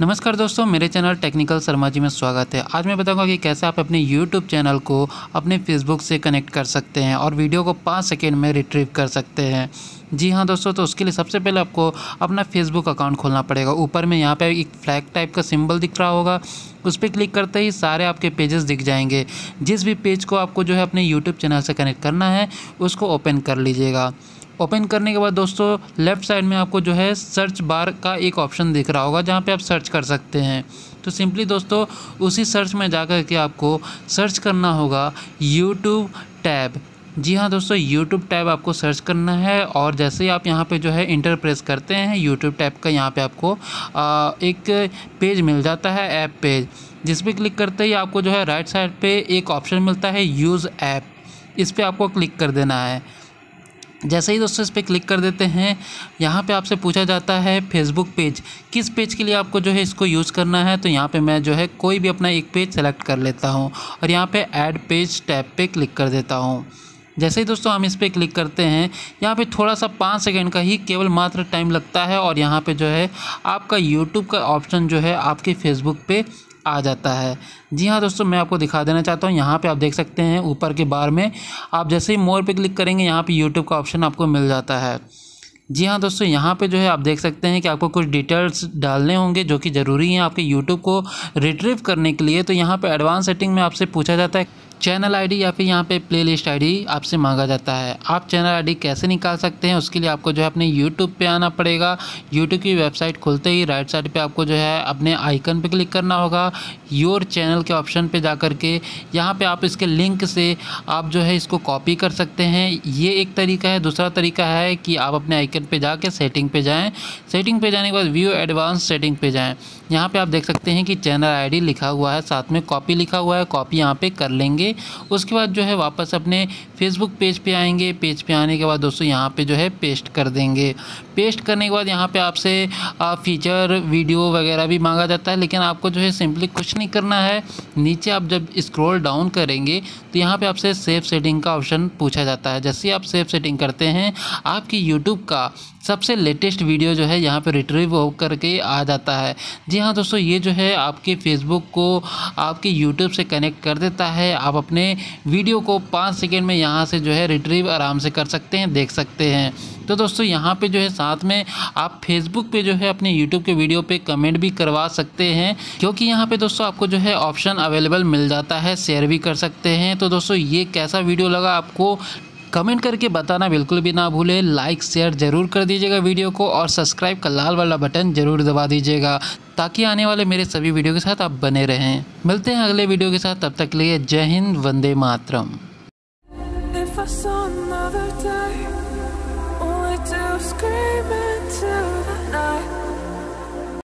नमस्कार दोस्तों मेरे चैनल टेक्निकल शर्मा जी में स्वागत है आज मैं बताऊंगा कि कैसे आप अपने यूट्यूब चैनल को अपने फेसबुक से कनेक्ट कर सकते हैं और वीडियो को पाँच सेकेंड में रिट्रीव कर सकते हैं जी हाँ दोस्तों तो उसके लिए सबसे पहले आपको अपना फेसबुक अकाउंट खोलना पड़ेगा ऊपर में यहाँ पर एक फ्लैग टाइप का सिंबल दिख रहा होगा उस पर क्लिक करते ही सारे आपके पेजेस दिख जाएंगे जिस भी पेज को आपको जो है अपने यूट्यूब चैनल से कनेक्ट करना है उसको ओपन कर लीजिएगा ओपन करने के बाद दोस्तों लेफ़्ट साइड में आपको जो है सर्च बार का एक ऑप्शन दिख रहा होगा जहाँ पे आप सर्च कर सकते हैं तो सिंपली दोस्तों उसी सर्च में जा कर के आपको सर्च करना होगा यूट्यूब टैब जी हाँ दोस्तों यूट्यूब टैब आपको सर्च करना है और जैसे ही आप यहाँ पे जो है इंटर प्रेस करते हैं यूट्यूब टैब का यहाँ पे आपको आ, एक पेज मिल जाता है ऐप पेज जिस पर क्लिक करते ही आपको जो है राइट साइड पे एक ऑप्शन मिलता है यूज़ ऐप इस पर आपको क्लिक कर देना है जैसे ही दोस्तों इस पर क्लिक कर देते हैं यहाँ पे आपसे पूछा जाता है फेसबुक पेज किस पेज के लिए आपको जो है इसको यूज़ करना है तो यहाँ पे मैं जो है कोई भी अपना एक पेज सेलेक्ट कर लेता हूँ और यहाँ पे ऐड पेज टैब पे क्लिक कर देता हूँ जैसे ही दोस्तों हम इस पर क्लिक करते हैं यहाँ पे थोड़ा सा पाँच सेकेंड का ही केवल मात्र टाइम लगता है और यहाँ पे जो है आपका यूट्यूब का ऑप्शन जो है आपके फेसबुक पे आ जाता है जी हाँ दोस्तों मैं आपको दिखा देना चाहता हूँ यहाँ पे आप देख सकते हैं ऊपर के बार में आप जैसे ही मोर पे क्लिक करेंगे यहाँ पे यूट्यूब का ऑप्शन आपको मिल जाता है जी हाँ दोस्तों यहाँ पे जो है आप देख सकते हैं कि आपको कुछ डिटेल्स डालने होंगे जो कि ज़रूरी हैं आपके यूट्यूब को रिट्रीव करने के लिए तो यहाँ पर एडवांस सेटिंग में आपसे पूछा जाता है चैनल आईडी या फिर यहाँ पे प्लेलिस्ट आईडी आपसे मांगा जाता है आप चैनल आईडी कैसे निकाल सकते हैं उसके लिए आपको जो है अपने यूट्यूब पे आना पड़ेगा यूट्यूब की वेबसाइट खुलते ही राइट साइड पे आपको जो है अपने आइकन पे क्लिक करना होगा योर चैनल के ऑप्शन पे जा कर के यहाँ पर आप इसके लिंक से आप जो है इसको कॉपी कर सकते हैं ये एक तरीका है दूसरा तरीका है कि आप अपने आइकन पर जा सेटिंग पर जाएँ सेटिंग पर जाने के बाद व्यू एडवांस सेटिंग पर जाएँ यहाँ पर आप देख सकते हैं कि चैनल आई लिखा हुआ है साथ में कॉपी लिखा हुआ है कॉपी यहाँ पर कर लेंगे करेंगे उसके बाद जो है वापस अपने फेसबुक पेज पे आएंगे पेज पे आने के बाद दोस्तों यहाँ पे जो है पेस्ट कर देंगे पेस्ट करने के बाद यहाँ पे आपसे फीचर वीडियो वगैरह भी मांगा जाता है लेकिन आपको जो है सिंपली कुछ नहीं करना है नीचे आप जब स्क्रॉल डाउन करेंगे तो यहाँ पे आपसे सेफ सेटिंग का ऑप्शन पूछा जाता है जैसे आप सेफ सेटिंग करते हैं आपकी यूट्यूब का सबसे लेटेस्ट वीडियो जो है यहाँ पर रिट्रीव हो करके आ जाता है जी हाँ दोस्तों ये जो है आपके फेसबुक को आपके यूट्यूब से कनेक्ट कर देता है आप अपने वीडियो को पाँच सेकेंड में यहाँ से जो है रिट्रीव आराम से कर सकते हैं देख सकते हैं तो दोस्तों यहाँ पे जो है साथ में आप फेसबुक पे जो है अपने यूट्यूब के वीडियो पे कमेंट भी करवा सकते हैं क्योंकि यहाँ पे दोस्तों आपको जो है ऑप्शन अवेलेबल मिल जाता है शेयर भी कर सकते हैं तो दोस्तों ये कैसा वीडियो लगा आपको कमेंट करके बताना बिल्कुल भी ना भूले लाइक शेयर जरूर कर दीजिएगा वीडियो को और सब्सक्राइब का लाल वाला बटन जरूर दबा दीजिएगा ताकि आने वाले मेरे सभी वीडियो के साथ आप बने रहें मिलते हैं अगले वीडियो के साथ तब तक के लिए जय हिंद वंदे मातरम the night